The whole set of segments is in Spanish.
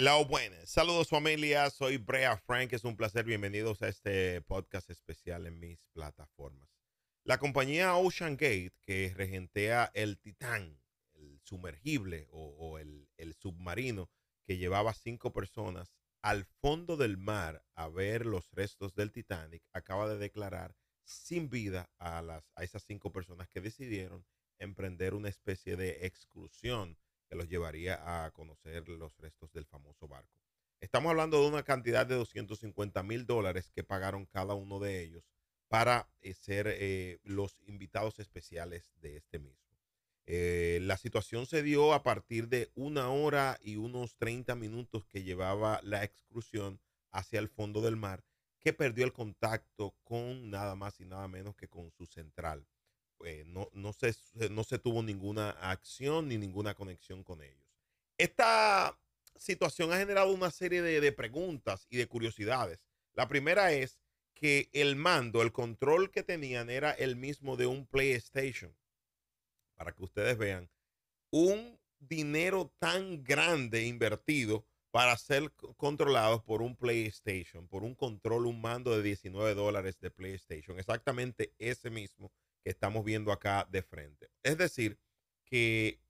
Hola, buenas. Saludos familia, soy Brea Frank, es un placer, bienvenidos a este podcast especial en mis plataformas. La compañía Ocean Gate, que regentea el Titán, el sumergible o, el, submarino que llevaba cinco personas al fondo del mar a ver los restos del Titanic, acaba de declarar sin vida a, las, a esas cinco personas que decidieron emprender una especie de exclusión que los llevaría a conocer los restos del famoso barco. Estamos hablando de una cantidad de 250 mil dólares que pagaron cada uno de ellos para eh, ser eh, los invitados especiales de este mismo. Eh, la situación se dio a partir de una hora y unos 30 minutos que llevaba la excursión hacia el fondo del mar, que perdió el contacto con nada más y nada menos que con su central. Eh, no, no, se, no se tuvo ninguna acción ni ninguna conexión con ellos. Esta situación ha generado una serie de, preguntas y de curiosidades. La primera es que el mando, el control que tenían era el mismo de un PlayStation. Para que ustedes vean, un dinero tan grande invertido para ser controlados por un PlayStation, por un control, un mando de 19 dólares de PlayStation, exactamente ese mismo que estamos viendo acá de frente. Es decir, que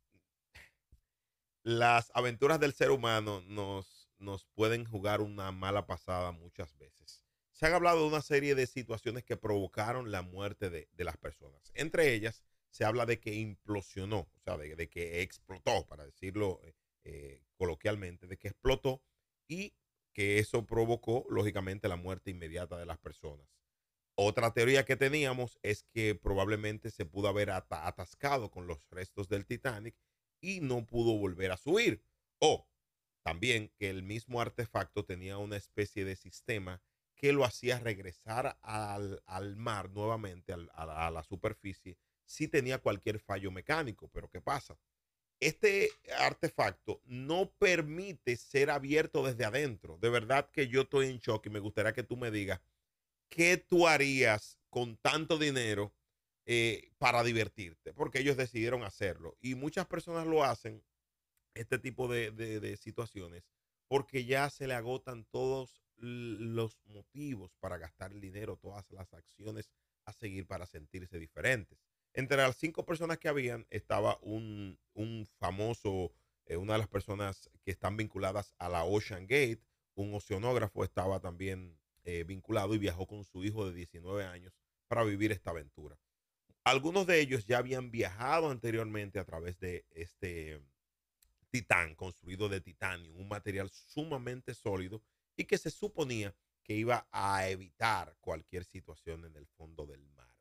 las aventuras del ser humano nos, nos pueden jugar una mala pasada muchas veces. Se han hablado de una serie de situaciones que provocaron la muerte de, las personas. Entre ellas, se habla de que implosionó, o sea, de, que explotó, para decirlo eh, eh, coloquialmente, de que explotó y que eso provocó, lógicamente, la muerte inmediata de las personas. Otra teoría que teníamos es que probablemente se pudo haber atascado con los restos del Titanic y no pudo volver a subir. O también que el mismo artefacto tenía una especie de sistema que lo hacía regresar al, mar nuevamente, a, la, superficie, si tenía cualquier fallo mecánico. Pero ¿qué pasa? Este artefacto no permite ser abierto desde adentro. De verdad que yo estoy en shock y me gustaría que tú me digas ¿qué tú harías con tanto dinero eh, para divertirte? Porque ellos decidieron hacerlo. Y muchas personas lo hacen, este tipo de, situaciones, porque ya se le agotan todos los motivos para gastar el dinero, todas las acciones a seguir para sentirse diferentes. Entre las cinco personas que habían estaba un, famoso, eh, una de las personas que están vinculadas a la Ocean Gate, un oceanógrafo, estaba también eh, vinculado y viajó con su hijo de 19 años para vivir esta aventura. Algunos de ellos ya habían viajado anteriormente a través de este titán, construido de titanio, un material sumamente sólido y que se suponía que iba a evitar cualquier situación en el fondo del mar.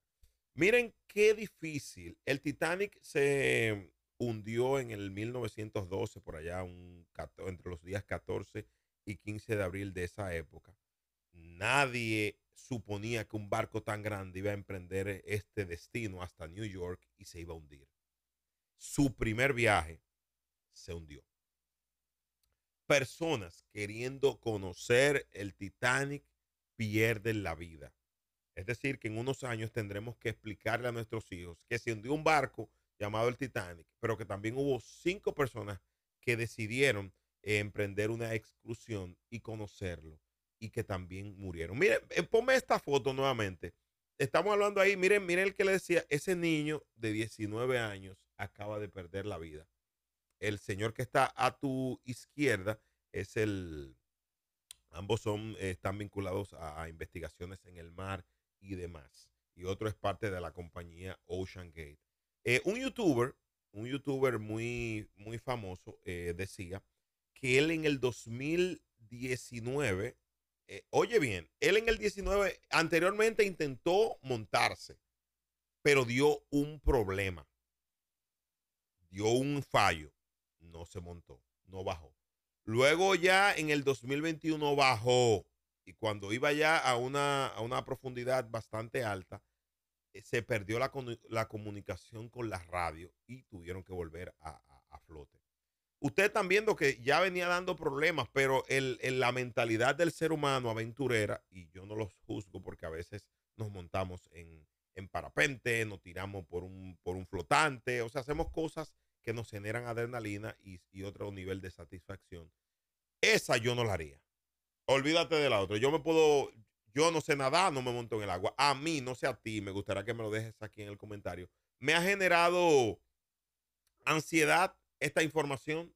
Miren qué difícil. El Titanic se hundió en el 1912, por allá, un, entre los días 14 y 15 de abril de esa época nadie suponía que un barco tan grande iba a emprender este destino hasta New York y se iba a hundir. Su primer viaje se hundió. Personas queriendo conocer el Titanic pierden la vida. Es decir, que en unos años tendremos que explicarle a nuestros hijos que se hundió un barco llamado el Titanic, pero que también hubo cinco personas que decidieron emprender una exclusión y conocerlo y que también murieron. Miren, eh, ponme esta foto nuevamente. Estamos hablando ahí, miren, miren el que le decía, ese niño de 19 años acaba de perder la vida. El señor que está a tu izquierda es el, ambos son, eh, están vinculados a, investigaciones en el mar y demás. Y otro es parte de la compañía Ocean Gate. Eh, un youtuber, un youtuber muy, muy famoso, decía que él en el 2019 eh, oye bien, él en el 19 anteriormente intentó montarse, pero dio un problema. Dio un fallo. No se montó, no bajó. Luego ya en el 2021 bajó y cuando iba ya a una, profundidad bastante alta, eh, se perdió la, comunicación con la radio y tuvieron que volver a flote ustedes están viendo que ya venía dando problemas, pero en la mentalidad del ser humano aventurera, y yo no los juzgo porque a veces nos montamos en, en parapente, nos tiramos por un, por un flotante, o sea, hacemos cosas que nos generan adrenalina y, otro nivel de satisfacción. Esa yo no la haría. Olvídate de la otra. Yo me puedo, yo no sé nadar, no me monto en el agua. A mí, no sé a ti, me gustaría que me lo dejes aquí en el comentario. Me ha generado ansiedad esta información?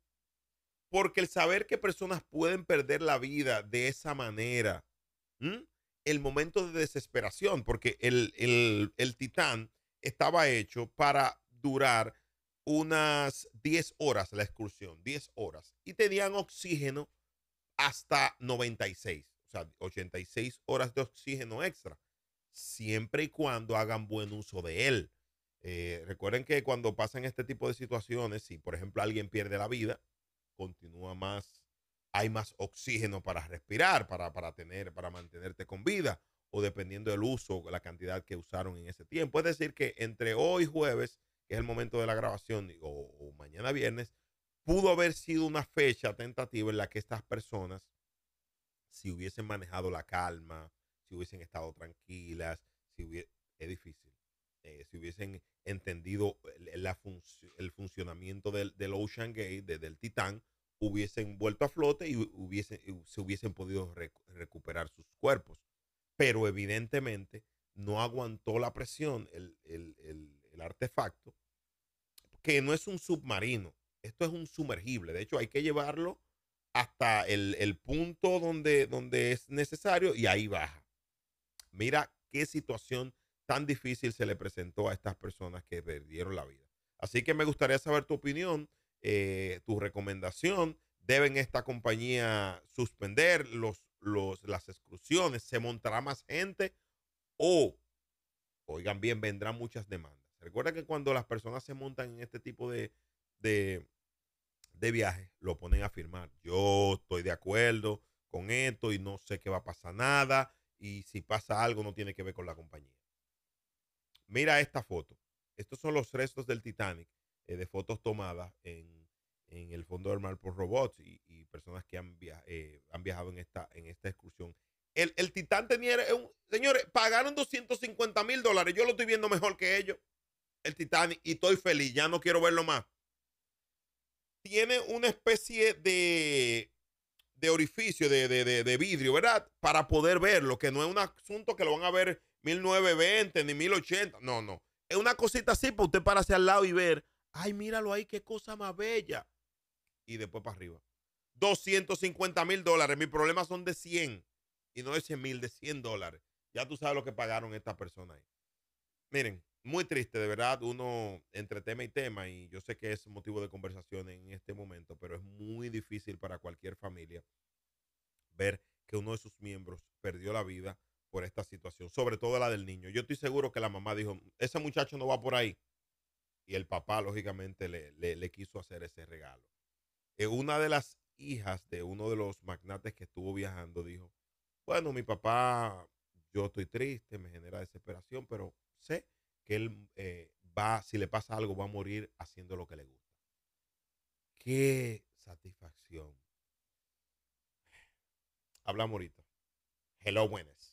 Porque el saber que personas pueden perder la vida de esa manera, el momento de desesperación, porque el, el titán estaba hecho para durar unas 10 horas la excursión, 10 horas, y tenían oxígeno hasta 96, o sea, 86 horas de oxígeno extra, siempre y cuando hagan buen uso de él. Eh, recuerden que cuando pasan este tipo de situaciones, si por ejemplo alguien pierde la vida, continúa más, hay más oxígeno para respirar, para, para tener, para mantenerte con vida, o dependiendo del uso, la cantidad que usaron en ese tiempo. Es decir, que entre hoy jueves, que es el momento de la grabación, o, mañana viernes, pudo haber sido una fecha tentativa en la que estas personas, si hubiesen manejado la calma, si hubiesen estado tranquilas, si hubiese, es difícil eh, si hubiesen entendido la el funcionamiento del, Ocean Gate, del Titán, hubiesen vuelto a flote y hubiesen, se hubiesen podido recuperar sus cuerpos. Pero evidentemente no aguantó la presión el, artefacto, que no es un submarino, esto es un sumergible. De hecho, hay que llevarlo hasta el, punto donde, donde es necesario y ahí baja. Mira qué situación tan difícil se le presentó a estas personas que perdieron la vida. Así que me gustaría saber tu opinión, eh, tu recomendación. ¿Deben esta compañía suspender los, las exclusiones? ¿Se montará más gente? O, oigan bien, vendrán muchas demandas. Recuerda que cuando las personas se montan en este tipo de, de, de viajes, lo ponen a firmar. Yo estoy de acuerdo con esto y no sé qué va a pasar nada. Y si pasa algo, no tiene que ver con la compañía. Mira esta foto. Estos son los restos del Titanic, eh, de fotos tomadas en, el fondo del mar por robots y, personas que eh, han, viajado en esta, en esta excursión. El, el Titán tenía un... Señores, pagaron 250 mil dólares. Yo lo estoy viendo mejor que ellos. El Titanic. Y estoy feliz. Ya no quiero verlo más. Tiene una especie de de orificio, de, vidrio, ¿verdad? Para poder verlo, que no es un asunto que lo van a ver 1920 ni 1080, no, no. Es una cosita así para usted pararse al lado y ver, ay, míralo ahí, qué cosa más bella. Y después para arriba. 250 mil dólares, mis problemas son de 100 y no de 100 mil, de 100 dólares. Ya tú sabes lo que pagaron estas personas. ahí. Miren, muy triste, de verdad, uno entre tema y tema, y yo sé que es motivo de conversación en este momento, pero es muy difícil para cualquier familia ver que uno de sus miembros perdió la vida por esta situación, sobre todo la del niño. Yo estoy seguro que la mamá dijo, ese muchacho no va por ahí. Y el papá, lógicamente, le, quiso hacer ese regalo. Eh, una de las hijas de uno de los magnates que estuvo viajando dijo, bueno, mi papá, yo estoy triste, me genera desesperación, pero sé que él eh, va, si le pasa algo, va a morir haciendo lo que le gusta. Qué satisfacción. Hablamos ahorita. Hello, buenas.